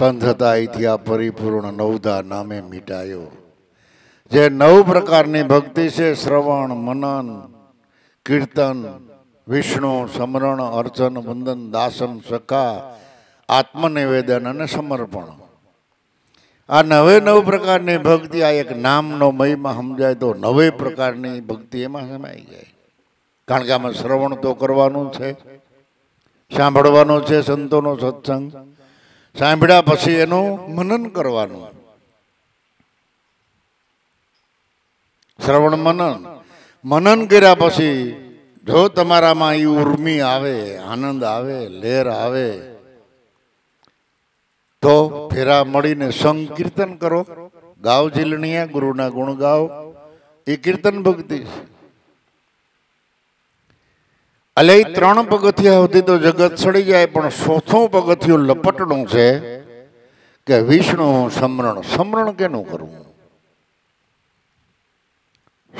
પંથદાયથી આ પરિપૂર્ણ નવદા નામે મીટાયો જે નવ પ્રકારની ભક્તિ છે શ્રવણ મનન કીર્તન વિષ્ણુ સમરણ અર્ચન વંદન દાસન સખા આત્મનિવેદન અને સમર્પણ આ નવે નવ પ્રકારની ભક્તિ આ એક નામનો મહિમા સમજાય તો નવે પ્રકારની ભક્તિ એમાં સમાઈ જાય કારણ કે આમાં શ્રવણ તો કરવાનું છે સાંભળવાનું છે સંતોનો સત્સંગ સાંભળ્યા પછી એનું મનન કરવાનું શ્રવણ મનન મનન કર્યા પછી જો તમારામાં એ ઉર્મી આવે આનંદ આવે લેર આવે તો ફેરા મળીને સંકીર્તન કરો ગાવ જીલણીયા ગુરુના ગુણ ગાવ એ કીર્તન ભક્તિ છે અલે ત્રણ પગથિયા સુધી તો જગત સડી જાય પણ ચોથું પગથિયું લપટણું છે કે વિષ્ણુ સમરણ સમરણ કેનું કરવું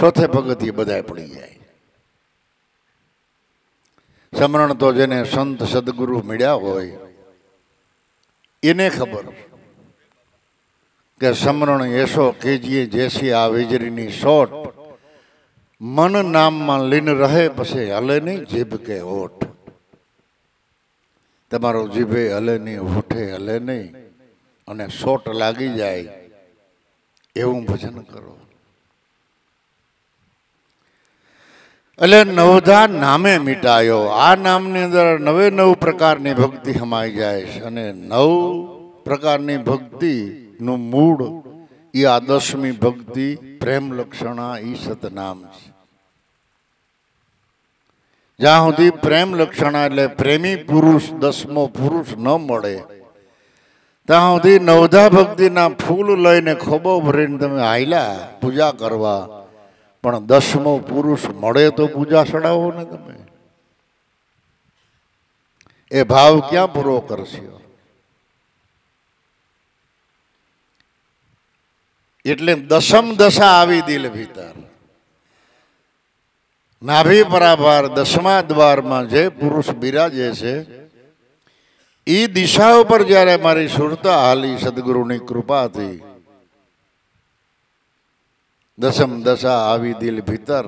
ચોથે પગથિયે બધાય પડી જાય સમરણ તો જેને સંત સદગુરુ મળ્યા હોય એને ખબર કે સમરણ એસો કેજીએ જેસી આ વીજળીની સોટ મન નામમાં લીન રહે પછી હલે નહીં જીભ કે હોઠ તમારો જીભે હલે નહીં હોઠે હલે નહીં અને શોટ લાગી જાય એવું ભજન કરો એટલે નવધા નામે મીટાયો આ નામની અંદર નવે નવ પ્રકારની ભક્તિ સમાઈ જાય છે અને નવ પ્રકારની ભક્તિનું મૂળ એ આદર્શમી ભક્તિ પ્રેમ લક્ષણા એ સતનામ છે જ્યાં સુધી પ્રેમ લક્ષણ એટલે પ્રેમી પુરુષ દસમો પુરુષ ન મળે ત્યાં સુધી નવધા ભક્તિના ફૂલ લઈને ખોબો ભરીને તમે હાયલા પૂજા કરવા પણ દસમો પુરુષ મળે તો પૂજા ચડાવો ને તમે એ ભાવ ક્યાં પૂરો કરશો એટલે દસમ દશા આવી દિલ ભીતર નાભી પરાભાર દસમા દ્વારમાં જે પુરુષ બિરાજે છે એ દિશા ઉપર જ્યારે મારી સુરતા હાલી સદગુરુની કૃપાથી દસમ દશા આવી દિલ ભીતર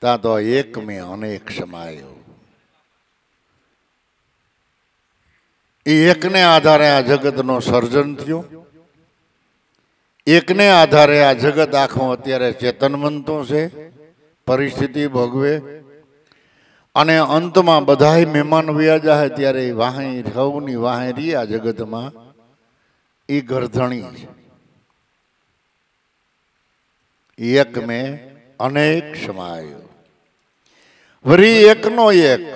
ત્યાં તો એક મેં અનેક સમાયો એ એકને આધારે આ જગતનો સર્જન થયું એકને આધારે આ જગત આખું અત્યારે ચેતનવંતો છે પરિસ્થિતિ ભોગવે અને અંતમાં બધાય મહેમાન વ્યા જાય ત્યારે વાહી સૌની વાહેરી આ જગતમાં એ ગરધણી છે એક મેં અનેક સમાયો વરી એકનો એક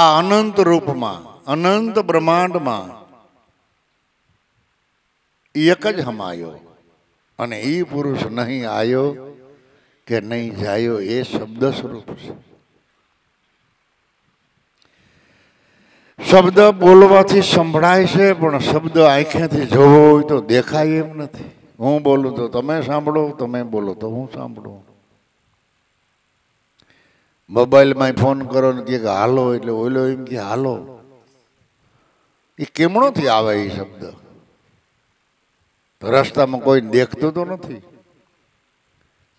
આ અનંત રૂપમાં અનંત બ્રહ્માંડમાં એક જ હમાયો અને એ પુરુષ નહીં આવ્યો કે નહીં જાયો એ શબ્દ સ્વરૂપ છે શબ્દ બોલવાથી સંભળાય છે પણ શબ્દ આંખેથી જોવો હોય તો દેખાય એમ નથી હું બોલું તો તમે સાંભળો તમે બોલો તો હું સાંભળું મોબાઈલમાં ફોન કરો ને કે હાલો એટલે ઓલો એમ કે હાલો એ કેમણોથી આવે એ શબ્દ રસ્તામાં કોઈ દેખતું તો નથી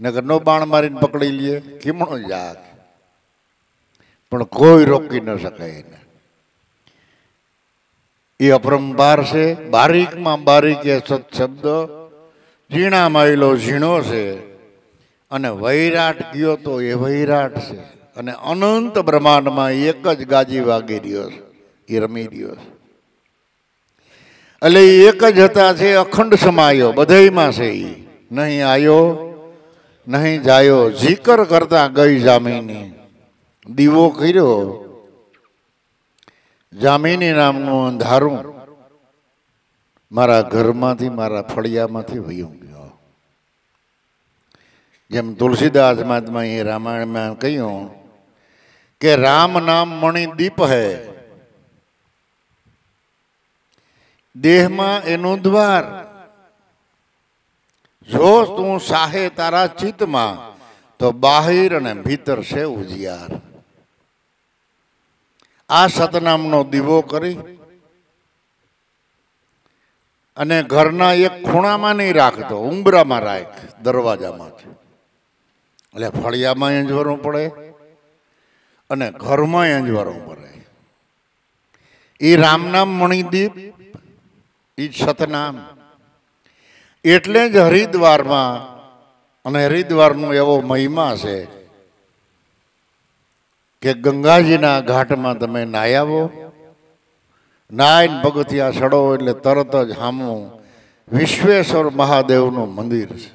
નગર નો બાણ મારીને પકડી લઈએ કિમણો જાગ પણ કોઈ રોકી ન શકાય એને એ અપરંપાર છે બારીકમાં બારીક એ સત્શબ્દ ઝીણા એલો ઝીણો છે અને વૈરાટ ગયો તો એ વૈરાટ છે અને અનંત બ્રહ્માંડમાં એક જ ગાજી વાગી રહ્યો છે એ રમી રહ્યો છે એટલે એક જ હતા છે અખંડ સમાયો બધામાં છે એ નહીં આવ્યો નહીં જાયો જીકર કરતા ગઈ જામીની દીવો કર્યો જામીની નામનું અંધારું મારા ઘરમાંથી મારા ફળિયામાંથી વયું ગયો જેમ તુલસીદાસ એ રામાયણમાં કહ્યું કે રામ નામ મણિ દીપ હૈ દેહમાં એનો દ્વાર જો તું સાહે તારા ચિત્તમાં તો બાહિર અને ભીતર છે ઉજિયાર આ સતનામનો દીવો કરી અને ઘરના એક ખૂણામાં નહીં રાખતો ઉંબરામાં રાખ દરવાજામાં જ એટલે ફળિયામાં એંજવરવું પડે અને ઘરમાં એંજવરવું પડે એ રામનામ મણિદીપ એ સતનામ એટલે જ હરિદ્વારમાં અને હરિદ્વારનો એવો મહિમા છે કે ગંગાજીના ઘાટમાં તમે નાહી આવો નાયન પગથિયા સડો એટલે તરત જ હામું વિશ્વેશ્વર મહાદેવનું મંદિર છે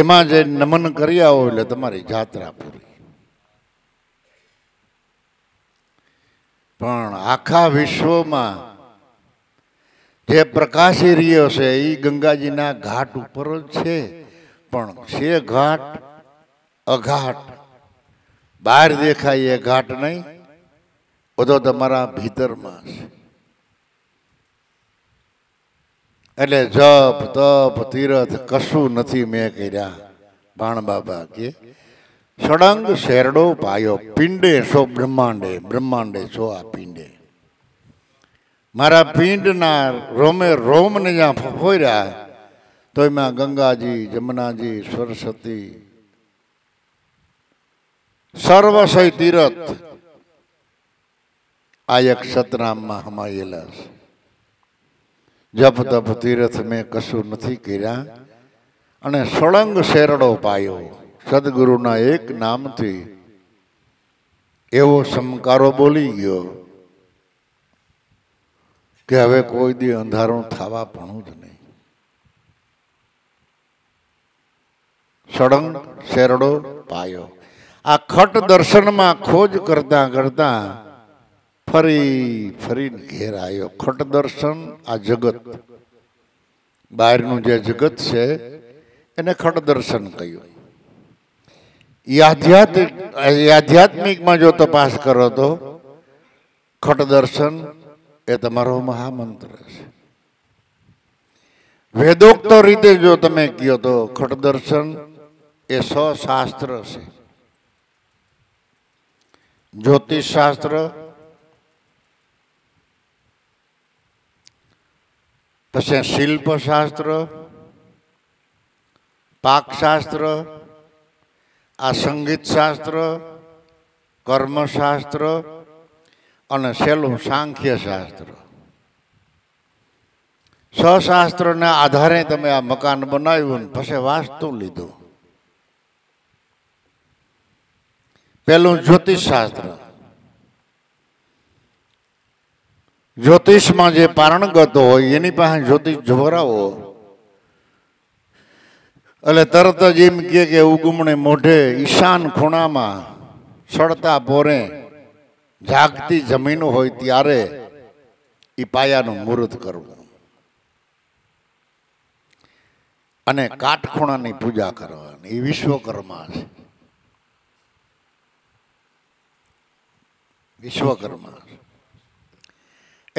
એમાં જે નમન કરી આવો એટલે તમારી જાત્રા પૂરી પણ આખા વિશ્વમાં જે પ્રકાશી રહ્યો છે એ ગંગાજીના ઘાટ ઉપર જ છે પણ છે ઘાટ અઘાટ બહાર દેખાય એ ઘાટ નહીં બધો તમારા ભીતરમાં છે એટલે જપ તપ તીરથ કશું નથી મેં કર્યા ભાણ બાબા કે સળંગ શેરડો પાયો પિંડે સો બ્રહ્માંડે બ્રહ્માંડે સો આ પિંડે મારા પિંડના રોમે રોમને જ્યાં ફફોર્યા તો એમાં ગંગાજી જમનાજી સરસ્વતી સર્વસય તીરથ આ એક સતનામમાં હમાયેલા છે જપ તપ તીરથ મેં કશું નથી કર્યા અને સળંગ શેરડો પાયો સદગુરુના એક નામથી એવો સમકારો બોલી ગયો કે હવે કોઈ દી અંધારું થવા પણ જ નહીં સળંગ શેરડો પાયો આ ખટ દર્શનમાં ખોજ કરતા કરતા ફરી ફરી ઘેર આવ્યો ખટ દર્શન આ જગત બહારનું જે જગત છે એને ખટ દર્શન કહ્યું એ આધ્યાત્મિક આધ્યાત્મિકમાં જો તપાસ કરો તો ખટદર્શન એ તમારો મહામંત્ર છે વેદોક્ત રીતે જો તમે કહો તો ખટદર્શન એ સો શાસ્ત્ર છે જ્યોતિષ શાસ્ત્ર પછી શિલ્પશાસ્ત્ર પાકશાસ્ત્ર આ સંગીત શાસ્ત્ર કર્મશાસ્ત્ર અને છેલ્લું સાંખ્યશાસ્ત્ર સશાસ્ત્રના આધારે તમે આ મકાન બનાવ્યું ને પછી વાસ્તુ લીધું પહેલું જ્યોતિષશાસ્ત્ર જ્યોતિષમાં જે પારણગતો હોય એની પાસે જ્યોતિષ જોરાવો એટલે તરત જ એમ કે કે ઉગમણે મોઢે ઈશાન ખૂણામાં સડતા પોરે જાગતી જમીન હોય ત્યારે એ પાયાનું મુહૂર્ત કરવું અને કાટખૂણાની પૂજા કરવાની એ વિશ્વકર્મા છે વિશ્વકર્મા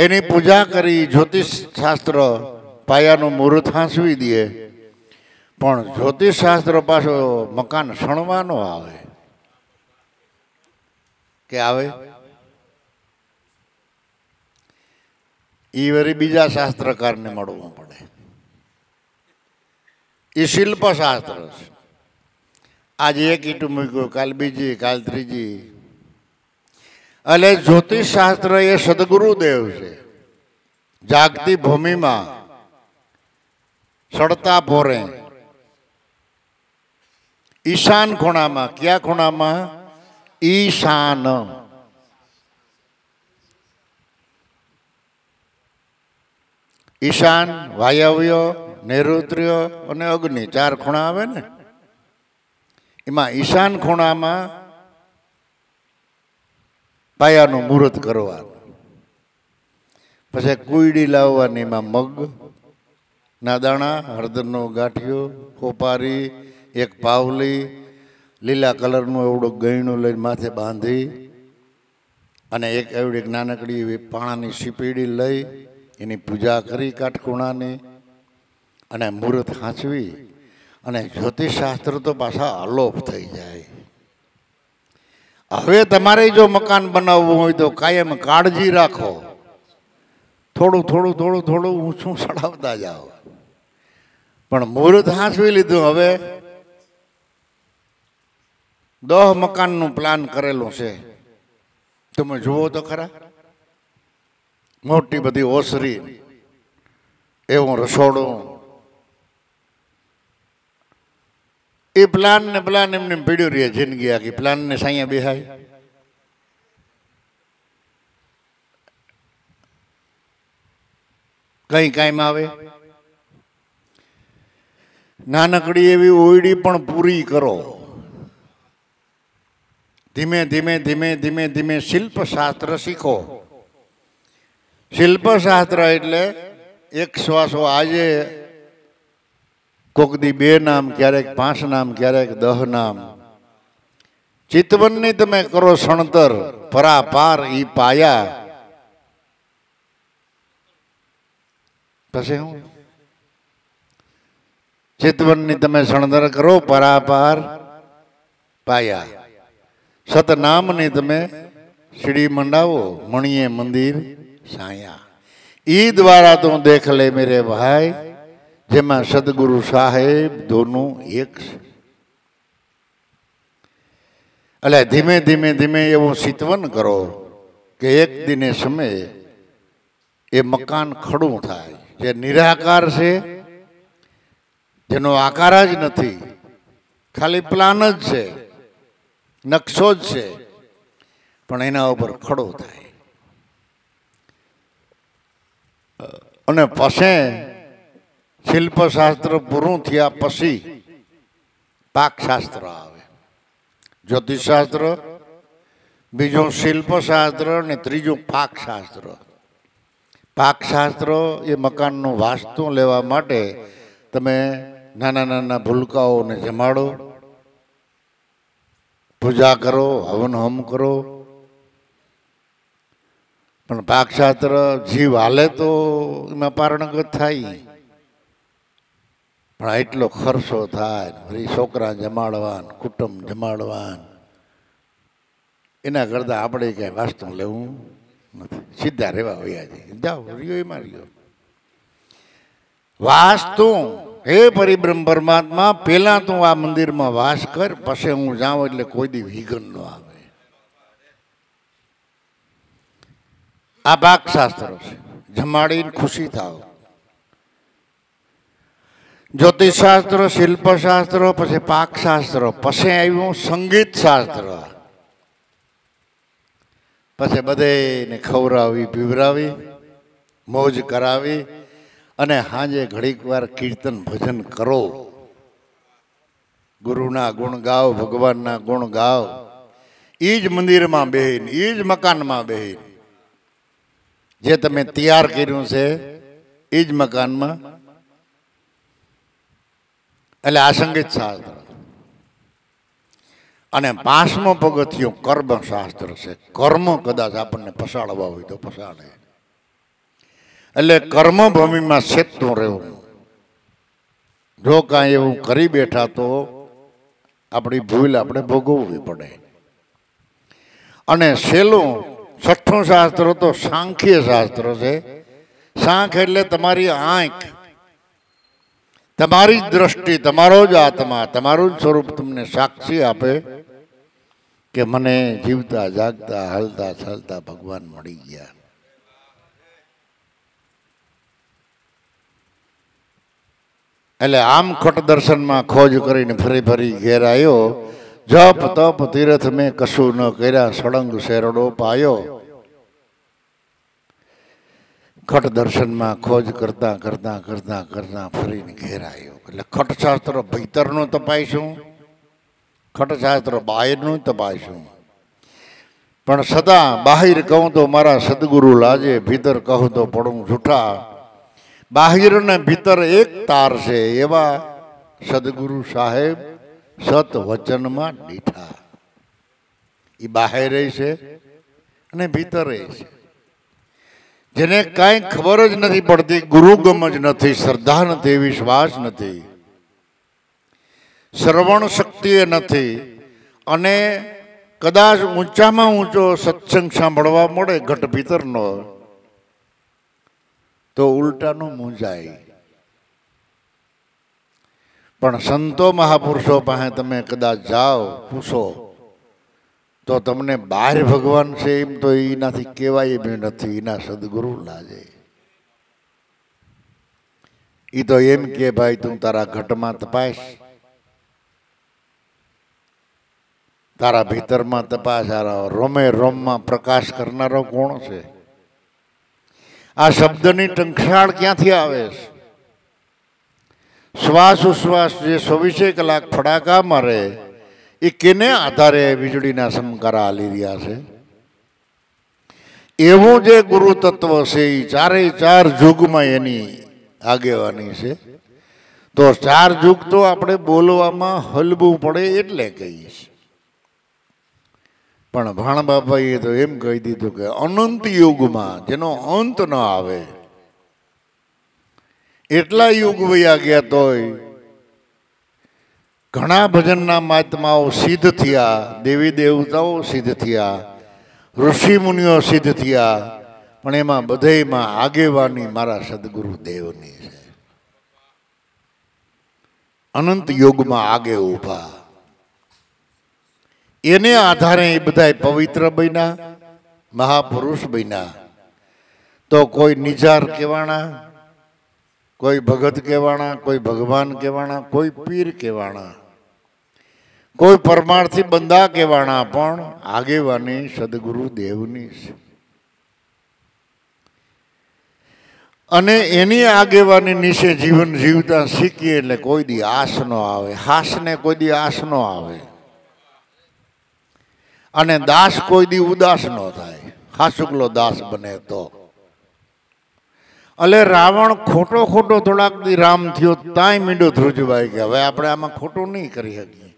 એની પૂજા કરી જ્યોતિષ શાસ્ત્ર પાયાનું મુહૂર્ત હાંસવી દે પણ જ્યોતિષશાસ્ત્ર પાછું મકાન શણવાનો આવે કે આવે એ વરી બીજા શાસ્ત્રકારને મળવું પડે એ શિલ્પ શાસ્ત્ર છે આજે એક ઈટું મૂક્યું કાલ બીજી કાલ ત્રીજી એટલે જ્યોતિષશાસ્ત્ર એ સદગુરુદેવ છે જાગતી ભૂમિમાં સડતા ભોરે ઈશાન ખૂણામાં કયા ખૂણામાં ઈશાન ઈશાન વાયવ્ય નૈઋત્ય અને અગ્નિ ચાર ખૂણા આવે ને એમાં ઈશાન ખૂણામાં પાયાનું મુહૂર્ત કરવાનું પછી કુયડી લાવવાની એમાં મગ ના દાણા હળદરનો ગાંઠિયો કોપારી એક પાવલી લીલા કલરનું એવડું ગયણું લઈને માથે બાંધી અને એક એવડી નાનકડી એવી પાણાની સીપીડી લઈ એની પૂજા કરી કાટકૂણાની અને મુહૂર્ત હાંચવી અને જ્યોતિષશાસ્ત્ર તો પાછા અલોપ થઈ જાય હવે તમારે જો મકાન બનાવવું હોય તો કાયમ કાળજી રાખો થોડું થોડું થોડું થોડું ઊંચું ચડાવતા જાઓ પણ મુહૂર્ત હાંચવી લીધું હવે દહ મકાનનું પ્લાન કરેલું છે તમે જુઓ તો ખરા મોટી બધી ઓસરી એવું રસોડું એ પ્લાન ને પ્લાન એમને પીડ્યું રહે જિંદગી આખી પ્લાન ને સાયા બેહાય કઈ કાયમ આવે નાનકડી એવી ઓયડી પણ પૂરી કરો धीमे धीमे धीमे धीमे धीमे शिल्प शास्त्र सीखो शिल्प शास्त्र એટલે એક શ્વાસ હો આજે કોકદી બે નામ ક્યારેક પાંચ નામ ક્યારેક 10 નામ चितवननी તમે કરો સંતર પરાપર ઈ પાયા બસ એવું चितवननी તમે સંતર કરો પરાપર પાયા સતનામને તમે શ્રી મંડાવો મણીએ મંદિર સાયા ઈ દ્વારા તું દેખ લે મેરે ભાઈ જેમાં સદગુરુ સાહેબ દોનું એક છે એટલે ધીમે ધીમે ધીમે એવું સિતવન કરો કે એક દિને સમયે એ મકાન ખડું થાય જે નિરાકાર છે જેનો આકાર જ નથી ખાલી પ્લાન જ છે નકશો જ છે પણ એના ઉપર ખડો થાય અને પછે શિલ્પશાસ્ત્ર પૂરું થયા પછી પાકશાસ્ત્ર આવે જ્યોતિષશાસ્ત્ર બીજું શિલ્પશાસ્ત્ર અને ત્રીજું પાકશાસ્ત્ર પાકશાસ્ત્ર એ મકાનનું વાસ્તુ લેવા માટે તમે નાના નાના ભૂલકાઓને જમાડો પૂજા કરો હવન હમ કરો પણ પાકશાસ્ત્ર જીવ હાલે તો એમાં પારણગત થાય પણ એટલો ખર્ચો થાય ફરી છોકરા જમાડવાન કુટુંબ જમાડવાન એના કરતાં આપણે કાંઈ વાસ્તુ લેવું નથી સીધા રહેવા વયા જાય જાઓ રહ્યો એમાં રહ્યો વાસ્તુ હે પરિબ્રહ્મ પરમાત્મા પહેલાં તું આ મંદિરમાં વાસ કર પછી હું જાઉં એટલે કોઈ દી વિઘન ન આવે આ ભાગશાસ્ત્ર છે જમાડીને ખુશી થાવ જ્યોતિષશાસ્ત્ર શિલ્પશાસ્ત્ર પછી પાકશાસ્ત્ર પછી આવ્યું સંગીત શાસ્ત્ર પછી બધેને ખવરાવી પીવરાવી મોજ કરાવી અને હાજે ઘડીક વાર કીર્તન ભજન કરો ગુરુના ગુણ ગાઓ ભગવાનના ગુણ ગાઓ એ જ મંદિરમાં બેહીન એ જ મકાનમાં બેહીન જે તમે તૈયાર કર્યું છે એ જ મકાનમાં એટલે આસંગીત શાસ્ત્ર અને પાંચમો પગથિયું કર્મ શાસ્ત્ર છે કર્મ કદાચ આપણને પસાડવા હોય તો પસાડે એટલે કર્મભૂમિમાં સેતું રહેવું જો કાંઈ એવું કરી બેઠા તો આપણી ભૂલ આપણે ભોગવવી પડે અને છેલ્લું છઠ્ઠું શાસ્ત્ર તો સાંખ્ય શાસ્ત્ર છે સાંખ એટલે તમારી આંખ તમારી જ દ્રષ્ટિ તમારો જ આત્મા તમારું જ સ્વરૂપ તમને સાક્ષી આપે કે મને જીવતા જાગતા હલતા ચાલતા ભગવાન મળી ગયા એટલે આમ ખોટ દર્શનમાં ખોજ કરીને ફરી ફરી ઘેર આવ્યો જપ તપ તીરથ મેં કશું ન કર્યા સળંગ શેરડો પાયો ખટ દર્શનમાં ખોજ કરતા કરતા કરતા કરતા ફરીને ઘેર આવ્યો એટલે ખટશાસ્ત્ર ભીતરનું તપાઈશું ખટશાસ્ત્ર બહારનું તપાઈશું પણ સદા બહાર કહું તો મારા સદગુરુ લાજે ભીતર કહું તો પડું જૂઠા બાહિર ને ભીતર એક તાર છે એવા સદગુરુ સાહેબ સત વચનમાં દીઠા એ બહાર છે અને ભીતર છે જેને કાંઈ ખબર જ નથી પડતી ગુરુગમ જ નથી શ્રદ્ધા નથી વિશ્વાસ નથી શ્રવણ શક્તિ નથી અને કદાચ ઊંચામાં ઊંચો સત્સંગ સાંભળવા મળે ઘટ ભીતરનો તો ઉલટાનું મૂંઝાય પણ સંતો મહાપુરુષો પાસે તમે કદાચ જાઓ પૂછો તો તમને બહાર ભગવાન છે એમ તો એનાથી કહેવાય એમ નથી એના સદગુરુ લાજે એ તો એમ કે ભાઈ તું તારા ઘટમાં તપાસ તારા ભીતરમાં તપાસ રોમે રોમમાં પ્રકાશ કરનારો કોણ છે આ શબ્દની ટંકશાળ ક્યાંથી આવે છે શ્વાસ ઉશ્વાસ જે ચોવીસે કલાક ફડાકા મારે એ કેને આધારે વીજળીના સમકારા હાલી રહ્યા છે એવું જે ગુરુ તત્વ છે એ ચારેય ચાર યુગમાં એની આગેવાની છે તો ચાર યુગ તો આપણે બોલવામાં હલવું પડે એટલે કહીએ છીએ પણ ભાણ બાપાએ તો એમ કહી દીધું કે અનંત યુગમાં જેનો અંત ન આવે એટલા યુગ વૈયા ગયા તોય ઘણા ભજનના મહાત્માઓ સિદ્ધ થયા દેવી દેવતાઓ સિદ્ધ થયા ઋષિ મુનિઓ સિદ્ધ થયા પણ એમાં બધેમાં આગેવાની મારા સદગુરુ દેવની છે અનંત યુગમાં આગે ઊભા એને આધારે એ બધા પવિત્ર બન્યા મહાપુરુષ બન્યા તો કોઈ નિજાર કહેવાના કોઈ ભગત કહેવાના કોઈ ભગવાન કહેવાના કોઈ પીર કહેવાના કોઈ પરમાર્થી બંદા કહેવાના પણ આગેવાની સદગુરુ દેવની છે અને એની આગેવાની નીચે જીવન જીવતા શીખીએ એટલે કોઈ દી આસ ન આવે હાસને કોઈ દી આસ ન આવે અને દાસ કોઈ દી ઉદાસ ન થાય શુકલો દાસ બને તો એટલે રાવણ ખોટો ખોટો થોડાક દી રામ થયો તાંય મીંડો ધ્રુજભાઈ કે હવે આપણે આમાં ખોટું નહીં કરી શકીએ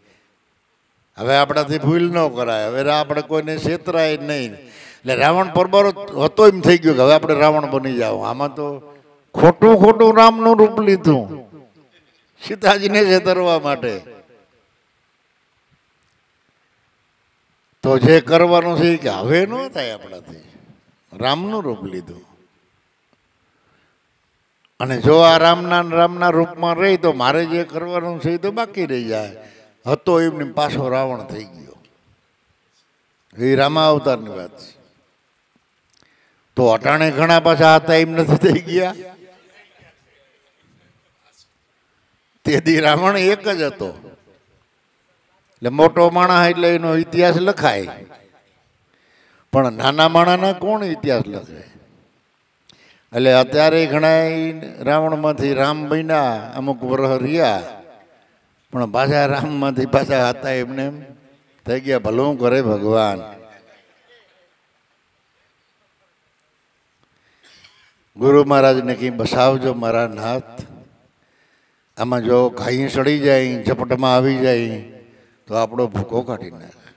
હવે આપણાથી ભૂલ ન કરાય હવે આપણે કોઈને છેતરાય નહીં એટલે રાવણ પરબારો હતો એમ થઈ ગયો કે હવે આપણે રાવણ બની જાવ આમાં તો ખોટું ખોટું રામનું રૂપ લીધું સીતાજીને છેતરવા માટે તો જે કરવાનું છે કે હવે ન થાય આપણાથી રામનું રૂપ લીધું અને જો આ રામના રામના રૂપમાં રહી તો મારે જે કરવાનું છે એ તો બાકી રહી જાય હતો એમને પાછો રાવણ થઈ ગયો એ રામાવતારની વાત છે તો અટાણે ઘણા પાછા હતા એમ નથી થઈ ગયા તેથી રાવણ એક જ હતો એટલે મોટો માણસ એટલે એનો ઇતિહાસ લખાય પણ નાના માણાના કોણ ઇતિહાસ લખે એટલે અત્યારે ઘણા રાવણમાંથી રામ બન્યા અમુક વરહ રહ્યા પણ પાછા રામમાંથી પાછા હતા એમને એમ થઈ ગયા ભલું કરે ભગવાન ગુરુ મહારાજને કહી બસાવજો મારા નાથ આમાં જો ઘાઈ સડી જાય ઝપટમાં આવી જાય તો આપણો ભૂકો કાઢી નાખે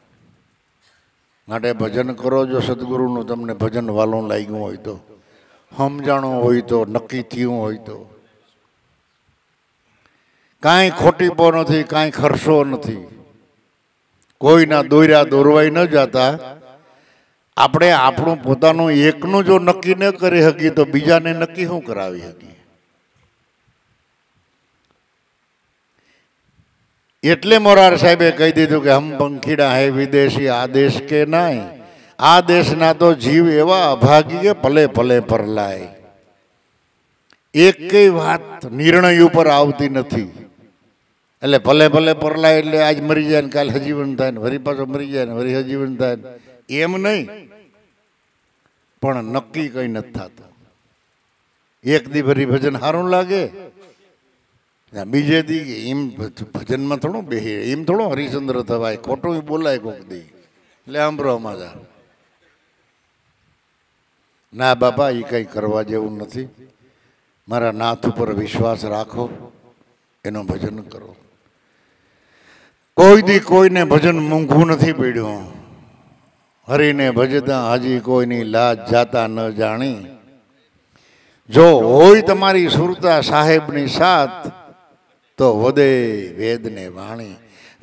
માટે ભજન કરો જો સદગુરુનું તમને ભજન વાલું લાગ્યું હોય તો સમજાણું હોય તો નક્કી થયું હોય તો કાંઈ ખોટીપો નથી કાંઈ ખર્ચો નથી કોઈના દોર્યા દોરવાઈ ન જતા આપણે આપણું પોતાનું એકનું જો નક્કી ન કરી શકીએ તો બીજાને નક્કી શું કરાવી શકી એટલે મોરાર સાહેબે કહી દીધું કે હમ પંખીડા હે વિદેશી આ દેશ કે નાય આ દેશના તો જીવ એવા અભાગી કે ભલે ભલે પરલાય એકેય વાત નિર્ણય ઉપર આવતી નથી એટલે ભલે ભલે પરલાય એટલે આજ મરી જાય ને કાલે હજીવન થાય ને વરી પાછો મરી જાય ને વરી હજીવન થાય ને એમ નહીં પણ નક્કી કંઈ નથી થતું એક દી ભરી ભજન સારું લાગે બીજે દી એમ ભજનમાં થોડું બે એમ થોડો હરિચંદ્ર થવાય ખોટું બોલાય કોક દી એટલે આંભરો અમારા ના બાપા એ કંઈ કરવા જેવું નથી મારા નાથ ઉપર વિશ્વાસ રાખો એનું ભજન કરો કોઈ દી કોઈને ભજન મૂંઘવું નથી પીડ્યું હરીને ભજતા હજી કોઈની લાજ જાતા ન જાણી જો હોય તમારી સુરતા સાહેબની સાથ તો વદે વેદને વાણી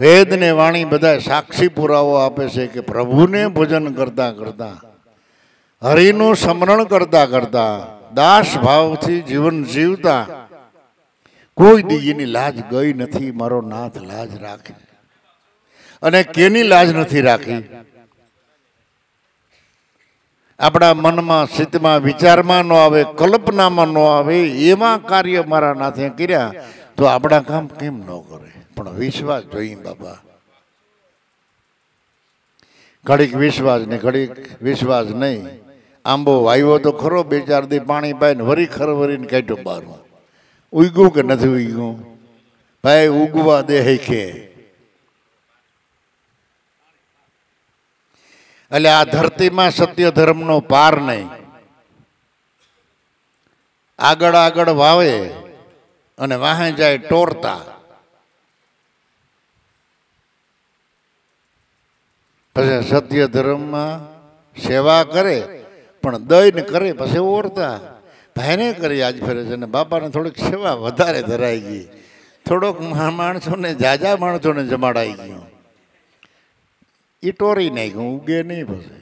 વેદને વાણી બધા સાક્ષી પુરાવો આપે છે કે પ્રભુને ભજન કરતાં કરતાં હરિનું સ્મરણ કરતાં કરતાં દાસ ભાવથી જીવન જીવતા કોઈ દીજીની લાજ ગઈ નથી મારો નાથ લાજ રાખે અને કેની લાજ નથી રાખી આપણા મનમાં ચિત્તમાં વિચારમાં ન આવે કલ્પનામાં ન આવે એવા કાર્ય મારા નાથે કર્યા તો આપણા કામ કેમ ન કરે પણ વિશ્વાસ જોઈએ બાપા ઘડીક વિશ્વાસ ને ઘડીક વિશ્વાસ નહીં આંબો વાવ્યો તો ખરો બે ચાર દી પાણી પાઈને વરી વરીને કાઢ્યો બહાર ઉગ્યું કે નથી ઉગ્યું ભાઈ ઉગવા દે કે એટલે આ ધરતીમાં સત્ય ધર્મનો પાર નહીં આગળ આગળ વાવે અને વાહન જાય ટોરતા પછી સત્ય ધર્મમાં સેવા કરે પણ દઈને કરે પછી ઓરતા ભાઈને કરી આજ ફરે છે અને બાપાને થોડીક સેવા વધારે ધરાઈ ગઈ થોડોક માણસોને જાજા માણસોને જમાડાઈ ગયું એ ટોરી નાખ્યું ઉગે નહીં પછી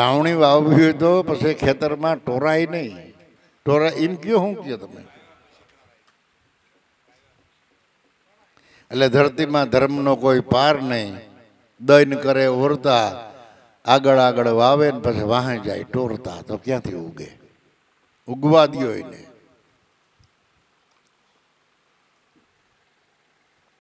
વાવણી વાવવી હોય તો પછી ખેતરમાં ટોરાય નહીં ઢોરા એમ કયો શું કયો તમે એટલે ધરતીમાં ધર્મનો કોઈ પાર નહીં દૈન કરે ઓરતા આગળ આગળ વાવે ને પછી વાહે જાય ટોરતા તો ક્યાંથી ઉગે ઉગવા દો એને